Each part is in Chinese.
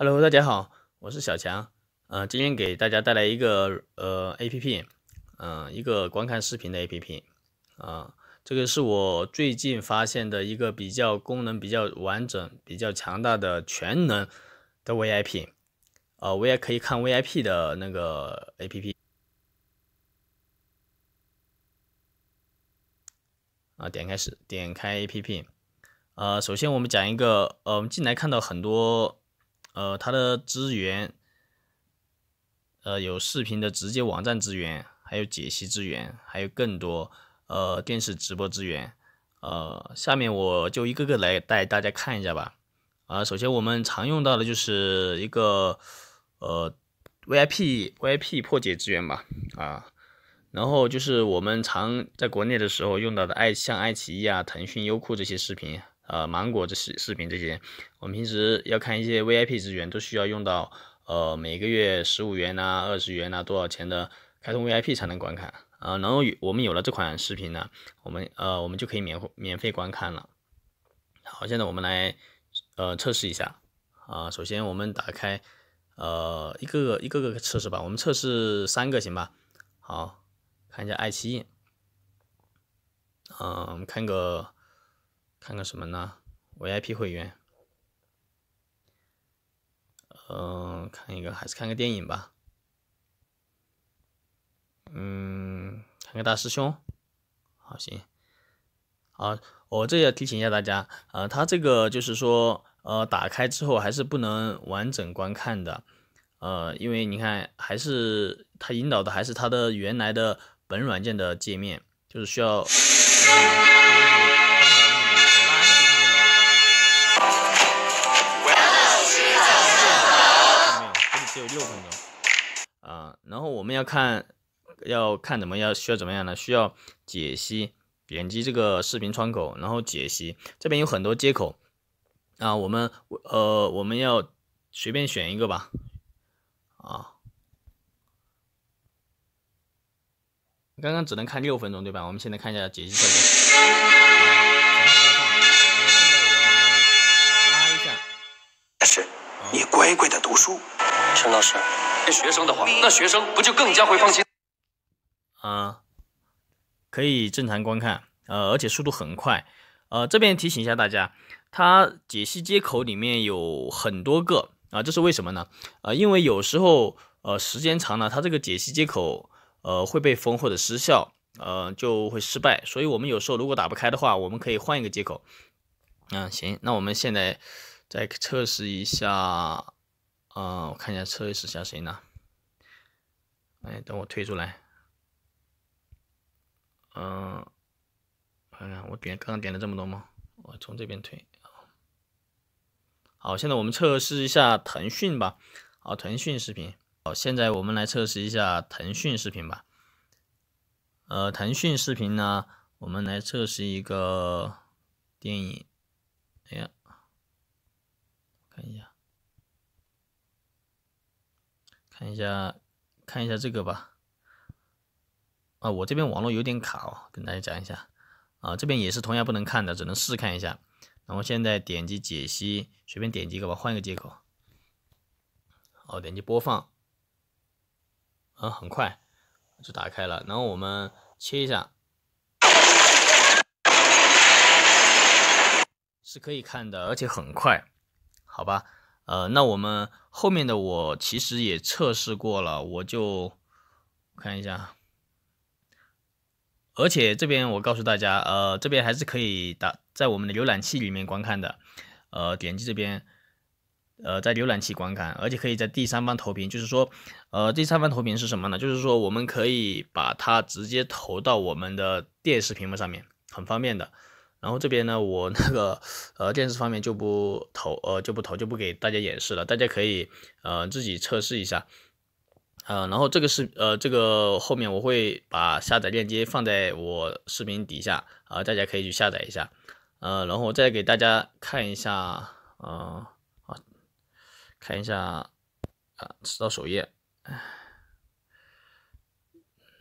Hello，大家好，我是小强。呃，今天给大家带来一个呃 A P P，嗯，一个观看视频的 A P P。啊，这个是我最近发现的一个比较功能比较完整、比较强大的全能的 V I P。啊，我也可以看 V I P 的那个 A P P。啊，点开始，点开 A P P。呃，首先我们讲一个，呃，我们进来看到很多。呃，它的资源，呃，有视频的直接网站资源，还有解析资源，还有更多，呃，电视直播资源，呃，下面我就一个个来带大家看一下吧。啊，首先我们常用到的就是一个，呃，VIP VIP 破解资源吧，啊，然后就是我们常在国内的时候用到的爱像爱奇艺啊、腾讯优酷这些视频。呃，芒果这些视频这些，我们平时要看一些 VIP 资源，都需要用到呃每个月十五元啊、二十元啊，多少钱的开通 VIP 才能观看啊？然后有我们有了这款视频呢，我们呃我们就可以免免费观看了。好，现在我们来呃测试一下啊。首先我们打开呃一个个一个个测试吧，我们测试三个行吧？好，看一下爱奇艺嗯，我们看个。看个什么呢？VIP 会员，嗯，看一个还是看个电影吧。嗯，看个大师兄。好，行。好，我这要提醒一下大家，呃，他这个就是说，呃，打开之后还是不能完整观看的，呃，因为你看，还是他引导的还是他的原来的本软件的界面，就是需要。有六分钟，啊，然后我们要看，要看怎么样，需要怎么样呢？需要解析，点击这个视频窗口，然后解析这边有很多接口，啊，我们呃，我们要随便选一个吧，啊，刚刚只能看六分钟对吧？我们现在看一下解析效果。啊，现在我们拉一下。是你乖乖的读书。陈老师，跟学生的话，那学生不就更加会放心？啊，可以正常观看，呃，而且速度很快，呃，这边提醒一下大家，它解析接口里面有很多个啊，这是为什么呢？呃，因为有时候呃时间长了，它这个解析接口呃会被封或者失效，呃就会失败，所以我们有时候如果打不开的话，我们可以换一个接口。嗯，行，那我们现在再测试一下。啊，我看一下测试下谁呢？哎，等我退出来。嗯，看看我点刚刚点了这么多吗？我从这边退。好，现在我们测试一下腾讯吧。好，腾讯视频。好，现在我们来测试一下腾讯视频吧。呃，腾讯视频呢，我们来测试一个电影。哎呀，看一下。看一下，看一下这个吧。啊，我这边网络有点卡哦，跟大家讲一下。啊，这边也是同样不能看的，只能试看一下。然后现在点击解析，随便点击一个吧，换一个接口。好，点击播放，嗯，很快就打开了。然后我们切一下，是可以看的，而且很快，好吧？呃，那我们后面的我其实也测试过了，我就看一下。而且这边我告诉大家，呃，这边还是可以打在我们的浏览器里面观看的，呃，点击这边，呃，在浏览器观看，而且可以在第三方投屏，就是说，呃，第三方投屏是什么呢？就是说我们可以把它直接投到我们的电视屏幕上面，很方便的。然后这边呢，我那个呃电视方面就不投呃就不投就不给大家演示了，大家可以呃自己测试一下呃，然后这个是呃这个后面我会把下载链接放在我视频底下啊，大家可以去下载一下。呃，然后我再给大家看一下，嗯啊看一下啊，直到首页，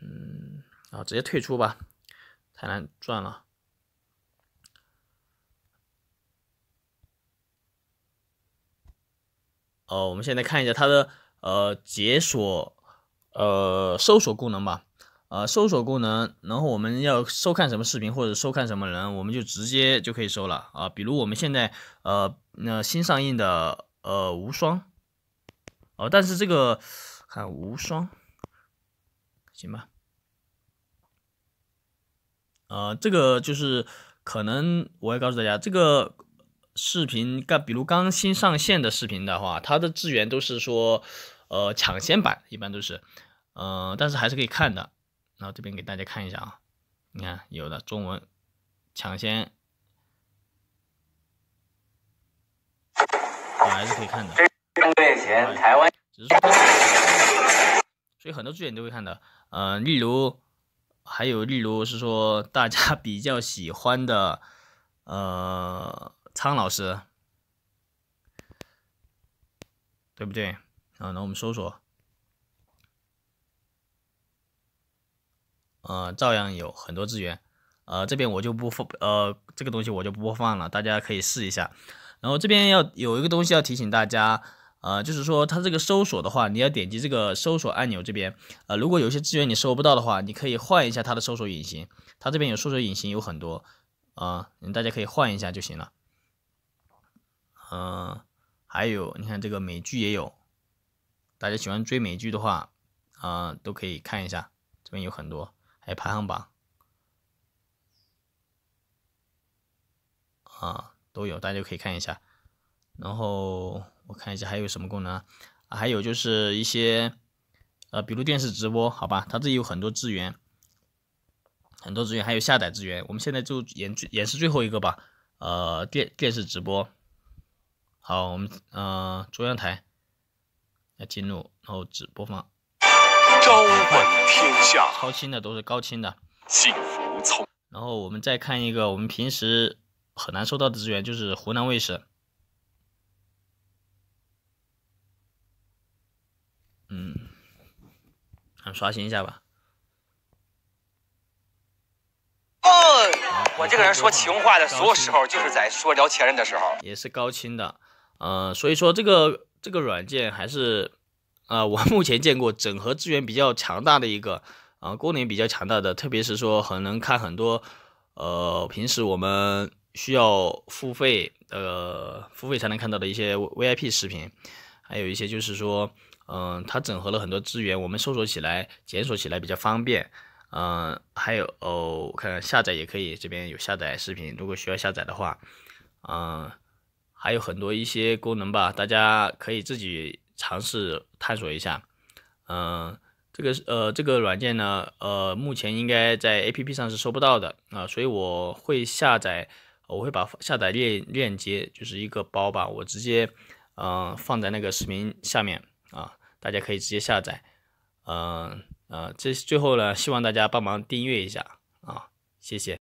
嗯啊直接退出吧，太难赚了。呃，我们现在看一下它的呃解锁呃搜索功能吧。呃，搜索功能，然后我们要收看什么视频或者收看什么人，我们就直接就可以收了啊。比如我们现在呃那新上映的呃无双，哦，但是这个看无双行吧？呃，这个就是可能我要告诉大家这个。视频，刚比如刚新上线的视频的话，它的资源都是说，呃，抢先版，一般都是，呃，但是还是可以看的。然后这边给大家看一下啊，你看有的中文抢先，还是可以看的。前台湾。所以很多资源都会看的，呃，例如还有例如是说大家比较喜欢的，呃。苍老师，对不对？啊，那我们搜索，呃，照样有很多资源。呃，这边我就不放，呃，这个东西我就不播放了，大家可以试一下。然后这边要有一个东西要提醒大家，啊，就是说它这个搜索的话，你要点击这个搜索按钮这边，啊，如果有些资源你搜不到的话，你可以换一下它的搜索引擎。它这边有搜索引擎有很多，啊，大家可以换一下就行了。嗯，还有你看这个美剧也有，大家喜欢追美剧的话啊，都可以看一下。这边有很多，还有排行榜啊都有，大家可以看一下。然后我看一下还有什么功能，还有就是一些呃，比如电视直播，好吧，它这里有很多资源，很多资源，还有下载资源。我们现在就演演是最后一个吧，呃，电电视直播。好，我们嗯中央台要进入，然后只播放。朝闻天下，超清的都是高清的。幸福从然后我们再看一个我们平时很难收到的资源，就是湖南卫视。嗯，啊刷新一下吧。哦，我这个人说情话的所有时候，就是在说聊前任的时候，也是高清的。呃，所以说这个这个软件还是，呃，我 目前见过整合资源比较强大的一个，啊，功能比较强大的，特别是说很能看很多，呃，平时我们需要付费，呃，付费才能看到的一些 VIP 视频，还有一些就是说，嗯，它整合了很多资源，我们搜索起来、检索起来比较方便，嗯，还有哦，我看下载也可以，这边有下载视频，如果需要下载的话，嗯。还有很多一些功能吧，大家可以自己尝试探索一下。嗯，这个是呃这个软件呢呃目前应该在 A P P 上是搜不到的啊，所以我会下载，我会把下载链链接就是一个包吧，我直接呃放在那个视频下面啊，大家可以直接下载。嗯啊，这最后呢，希望大家帮忙订阅一下啊，谢谢。